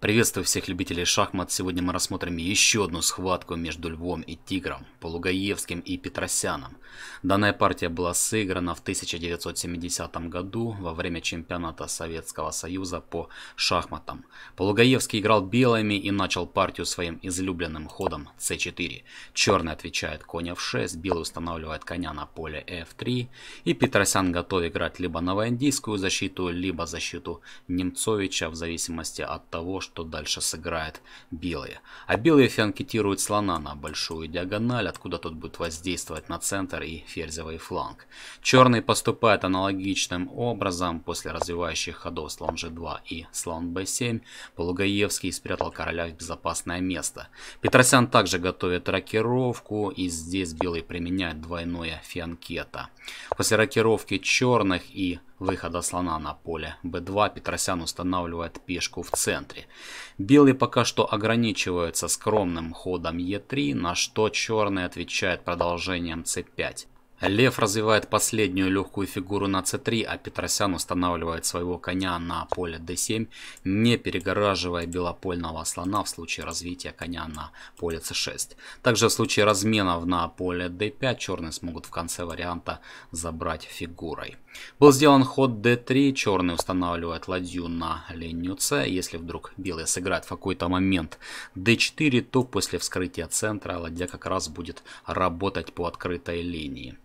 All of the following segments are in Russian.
Приветствую всех любителей шахмат. Сегодня мы рассмотрим еще одну схватку между Львом и Тигром, Полугаевским и Петросяном. Данная партия была сыграна в 1970 году во время чемпионата Советского Союза по шахматам. Полугаевский играл белыми и начал партию своим излюбленным ходом c4. Черный отвечает коня в 6, белый устанавливает коня на поле f3 и Петросян готов играть либо новоиндийскую защиту, либо защиту Немцовича в зависимости от того, что что дальше сыграет белые. А белые фианкетируют слона на большую диагональ, откуда тот будет воздействовать на центр и ферзевый фланг. Черный поступает аналогичным образом после развивающих ходов слон g2 и слон b7. Полугаевский спрятал короля в безопасное место. Петросян также готовит рокировку и здесь белый применяет двойное фианкета. После рокировки черных и выхода слона на поле. b 2 Петросян устанавливает пешку в центре. Белые пока что ограничиваются скромным ходом e 3 на что черный отвечает продолжением c 5 Лев развивает последнюю легкую фигуру на c3, а Петросян устанавливает своего коня на поле d7, не перегораживая белопольного слона в случае развития коня на поле c6. Также в случае разменов на поле d5 черные смогут в конце варианта забрать фигурой. Был сделан ход d3, черный устанавливает ладью на линию c. Если вдруг белые сыграют в какой-то момент d4, то после вскрытия центра ладья как раз будет работать по открытой линии.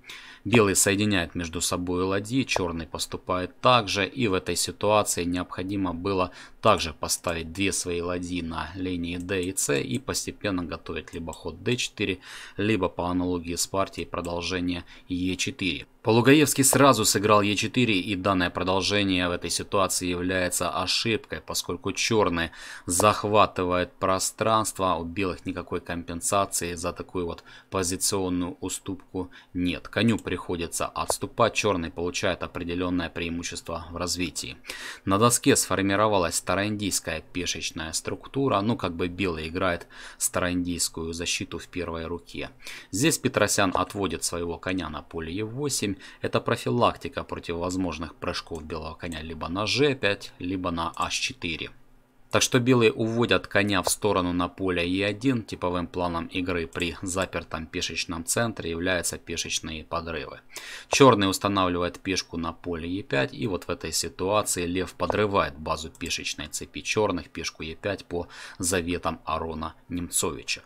Белый соединяет между собой ладьи, черный поступает также, и в этой ситуации необходимо было также поставить две свои ладьи на линии D и C и постепенно готовить либо ход D4, либо по аналогии с партией продолжение E4. Полугаевский сразу сыграл Е4, и данное продолжение в этой ситуации является ошибкой, поскольку черные захватывают пространство, а у белых никакой компенсации за такую вот позиционную уступку нет. Коню приходится отступать, черный получает определенное преимущество в развитии. На доске сформировалась староиндийская пешечная структура, ну как бы белый играет староиндийскую защиту в первой руке. Здесь Петросян отводит своего коня на поле Е8, g это профилактика против возможных прыжков белого коня либо на G5, либо на H4. Так что белые уводят коня в сторону на поле e 1 Типовым планом игры при запертом пешечном центре являются пешечные подрывы. Черный устанавливает пешку на поле e 5 И вот в этой ситуации лев подрывает базу пешечной цепи черных, пешку e 5 по заветам Арона Немцовича.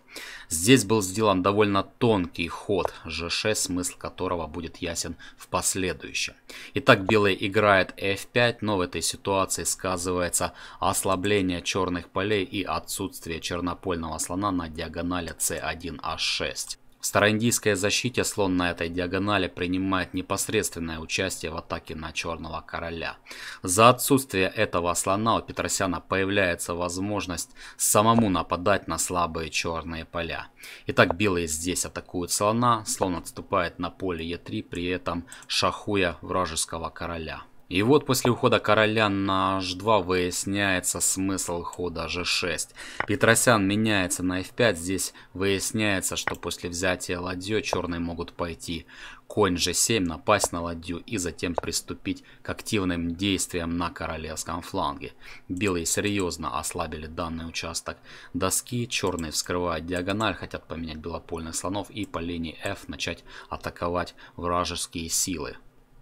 Здесь был сделан довольно тонкий ход G6, смысл которого будет ясен в последующем. Итак, белые играют F5, но в этой ситуации сказывается ослабление появление черных полей и отсутствие чернопольного слона на диагонали C1H6. А в староиндийской защите слон на этой диагонали принимает непосредственное участие в атаке на Черного Короля. За отсутствие этого слона у Петросяна появляется возможность самому нападать на слабые черные поля. Итак, белые здесь атакуют слона, слон отступает на поле Е3, при этом шахуя вражеского короля. И вот после ухода короля на h2 выясняется смысл хода g6. Петросян меняется на f5. Здесь выясняется, что после взятия ладью черные могут пойти конь g7, напасть на ладью и затем приступить к активным действиям на королевском фланге. Белые серьезно ослабили данный участок доски, черные вскрывают диагональ, хотят поменять белопольных слонов и по линии f начать атаковать вражеские силы.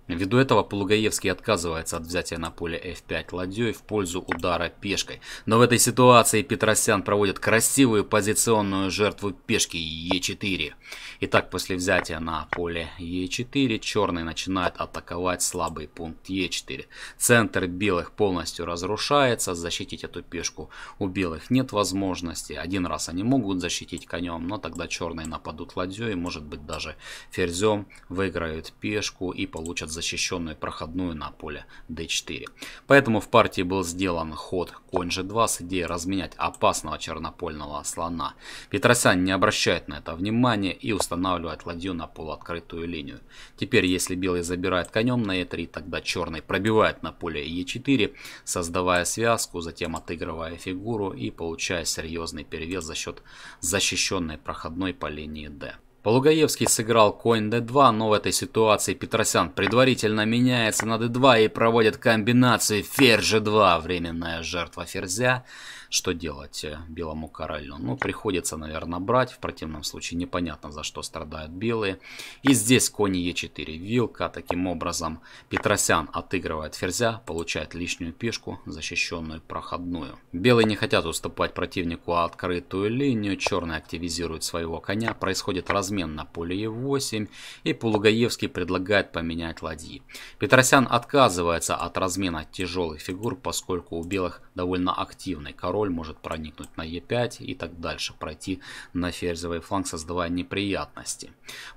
Ввиду этого Полугаевский отказывается от взятия на поле f5 ладьей в пользу удара пешкой. Но в этой ситуации Петросян проводит красивую позиционную жертву пешки e4. Итак, после взятия на поле e4 черные начинают атаковать слабый пункт e4. Центр белых полностью разрушается, защитить эту пешку у белых нет возможности. Один раз они могут защитить конем, но тогда черные нападут ладьей, может быть даже ферзем, выиграют пешку и получат защищенную проходную на поле d4. Поэтому в партии был сделан ход конь g2 с идеей разменять опасного чернопольного слона. Петросян не обращает на это внимания и устанавливает ладью на полуоткрытую линию. Теперь, если белый забирает конем на e3, тогда черный пробивает на поле e4, создавая связку, затем отыгрывая фигуру и получая серьезный перевес за счет защищенной проходной по линии d. Полугаевский сыграл конь d2, но в этой ситуации Петросян предварительно меняется на d2 и проводит комбинацию ферзь g2, временная жертва ферзя. Что делать э, белому королю? Ну, приходится, наверное, брать, в противном случае непонятно, за что страдают белые. И здесь конь e4, вилка, таким образом Петросян отыгрывает ферзя, получает лишнюю пешку, защищенную проходную. Белые не хотят уступать противнику открытую линию, Черный активизирует своего коня, происходит размен смен на поле Е8, и Полугаевский предлагает поменять ладьи. Петросян отказывается от размена тяжелых фигур, поскольку у белых довольно активный. Король может проникнуть на Е5 и так дальше, пройти на ферзевый фланг, создавая неприятности.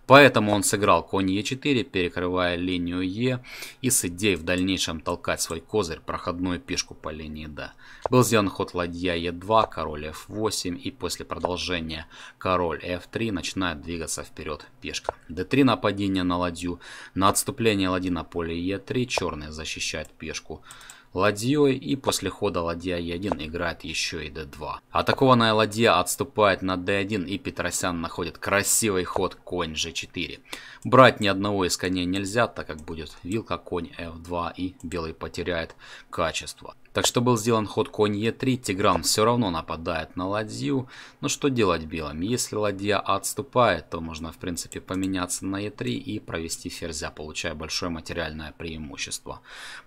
Поэтому он сыграл конь Е4, перекрывая линию Е и с идеей в дальнейшем толкать свой козырь, проходную пешку по линии d. Был сделан ход ладья Е2, король F8 и после продолжения король F3 начинает двигаться вперед пешка. D3 нападение на ладью, на отступление ладьи на поле Е3 черные защищают пешку ладьей и после хода ладья Е1 играет еще и d2. Атакованная ладья отступает на d1 и Петросян находит красивый ход конь g4. Брать ни одного из коней нельзя, так как будет вилка конь f2 и белый потеряет качество. Так что был сделан ход конь Е3, Тигран все равно нападает на ладью, но что делать белым? Если ладья отступает, то можно в принципе поменяться на Е3 и провести ферзя, получая большое материальное преимущество.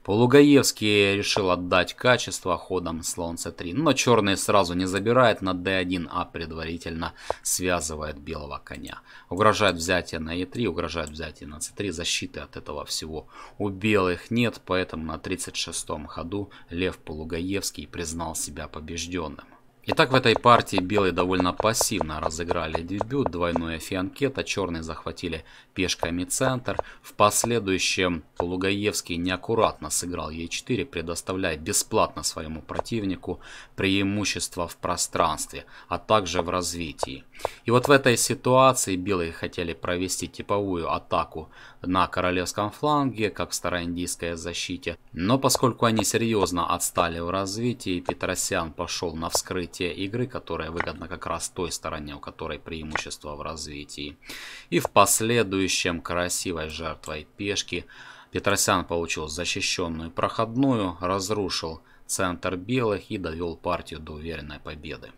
Полугаевский решил отдать качество ходом слон С3, но черный сразу не забирает на d 1 а предварительно связывает белого коня. Угрожает взятие на Е3, угрожает взятие на c 3 защиты от этого всего у белых нет, поэтому на 36 ходу лев Лев Полугаевский признал себя побежденным. Итак, в этой партии белые довольно пассивно разыграли дебют, двойную фианкета, черные захватили пешками центр. В последующем Лугаевский неаккуратно сыграл Е4, предоставляя бесплатно своему противнику преимущество в пространстве, а также в развитии. И вот в этой ситуации белые хотели провести типовую атаку на королевском фланге, как в староиндийской защите. Но поскольку они серьезно отстали в развитии, Петросян пошел на вскрытие те игры, которые выгодны как раз той стороне, у которой преимущество в развитии. И в последующем красивой жертвой пешки Петросян получил защищенную проходную, разрушил центр белых и довел партию до уверенной победы.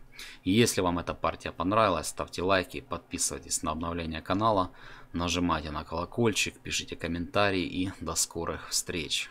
Если вам эта партия понравилась, ставьте лайки, подписывайтесь на обновление канала, нажимайте на колокольчик, пишите комментарии и до скорых встреч.